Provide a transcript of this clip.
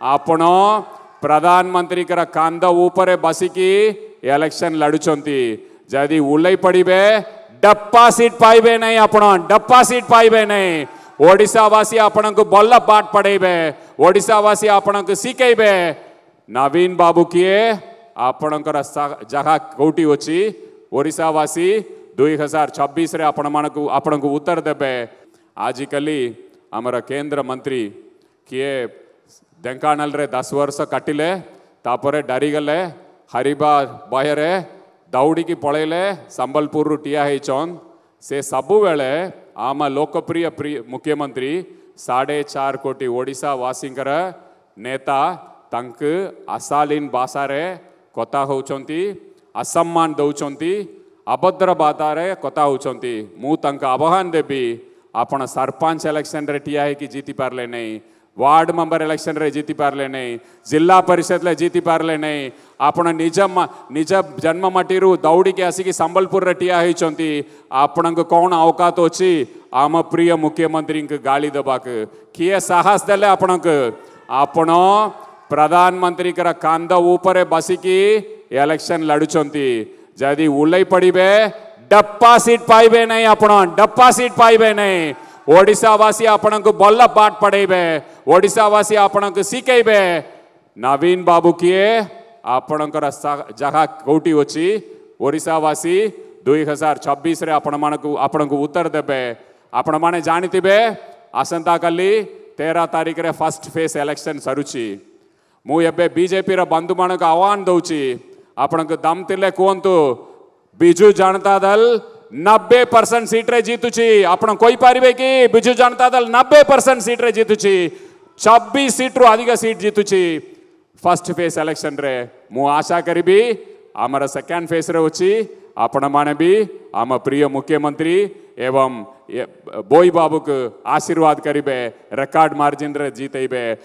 આપણો પ્રધાનમંત્રી કાંદા ઉપર બસીકી એલેક્શન લડુંતિ જદી ઉલ્લઈ પડીબે ડપ્પા સીટ પાઇબે નહીં આપણો ડપ્પા સીટ પાઇબે નહીં ઓડિશાવાસી આપણને બલ્લ પાઠ પડાઇબે ઓડિશાવાસી આપણને શીખેબે నవీన్ బాబుకియే ଆପଣଙ୍କର ଯାହା କେଉଁଠି ଅଛି ଓଡ଼ିଶାବାସୀ ଦୁଇ ହଜାର ଛବିଶରେ ଆପଣମାନଙ୍କୁ ଆପଣଙ୍କୁ ଉତ୍ତର ଦେବେ ଆଜିକାଲି ଆମର କେନ୍ଦ୍ର ମନ୍ତ୍ରୀ କିଏ ದೆಂಕಾಣಲ್ರೆ दस वर्ष ಕಟ್ಟಿಲೆ ತಾಪರೆ ಡರಿಗಲೆ ಹರಿಬಾ ಬಯರೆ ದೌಡಿಗೆ ಪೊಳೆಲೆ ಸಂಬಲ್ಪುರು ಟಿಯಾ ಹೈಚೋನ್ से सबु वेले आम लोकप्रिय प्रिय मुख्यमंत्री साढ़े चार कोटी ओडिशा वासींकर नेता तंक असालीन भाषारे कथा होसम्मान असम्मान अभद्र बाधारे कथा होती मु आह्वान देवी आपण सरपंच इलेक्शन रे ठिया है जीति पारे नहीं ವಾರ್ಡ್ ಮೆಂಬರ್ ಎಲೆಕ್ಷನ್ರೆ ಜೀತಿ ಪಾರ್ಲೇನೆ ಜಿಲ್ಲಾ ಪರಿಷತ್ಲೆ ಜೀತಿ ಪಾರ್ಲೇನೆ ଆପଣ ନିଜ ନିଜ ଜନ୍ମ ମାଟିରୁ ଦୌଡ଼ିକି ଆସିକି ସମ୍ବଲପୁରରେ ଠିଆ ହେଇଛନ୍ତି ଆପଣଙ୍କ କ'ଣ ଅକାତ ଅଛି ଆମ ପ୍ରିୟ ମୁଖ୍ୟମନ୍ତ୍ରୀଙ୍କୁ ଗାଳି ଦେବାକୁ କିଏ ସାହସ ଦେଲେ ଆପଣଙ୍କୁ ଆପଣ ପ୍ରଧାନମନ୍ତ୍ରୀଙ୍କର କାନ୍ଦ ଉପରେ ବସିକି ଇଲେକ୍ସନ୍ ଲଢ଼ୁଛନ୍ତି ଯଦି ଓହ୍ଲେଇ ପଡ଼ିବେ ଡପା ସିଟ୍ ପାଇବେ ନାହିଁ ଆପଣ ଡପା ସିଟ୍ ପାଇବେ ନାହିଁ ओडावासी आपण को पाठ पढ़े ओडावासी आपण को शिखे नवीन बाबू किए आपणकर जगह कौटी अच्छी ओडावासी दुई हजार छब्बीस आपण को उत्तर देवे आपण मैंने जानी आसंता का तेरह तारीख रे फर्स्ट फेज इलेक्शन सरुची मुझे बीजेपी बंधु मान आह्वान दौर आपण दम थिले कहतु विजु जनता दल नब्बे पर्सेंट सीट्रे जीतुची आपण कि बिजु जनता दल नब्बे पर्सेंट सीट्रे जीतुची छब्बीस रु अधिक सीट जीतुची फर्स्ट फेज इलेक्शन रे मु आशा करी आमर सेकेंड फेज रे आपण मैंने भी आम प्रिय मुख्यमंत्री एवं बोई बाबू को आशीर्वाद करेंगे रिकॉर्ड मार्जिन रे जीतेबे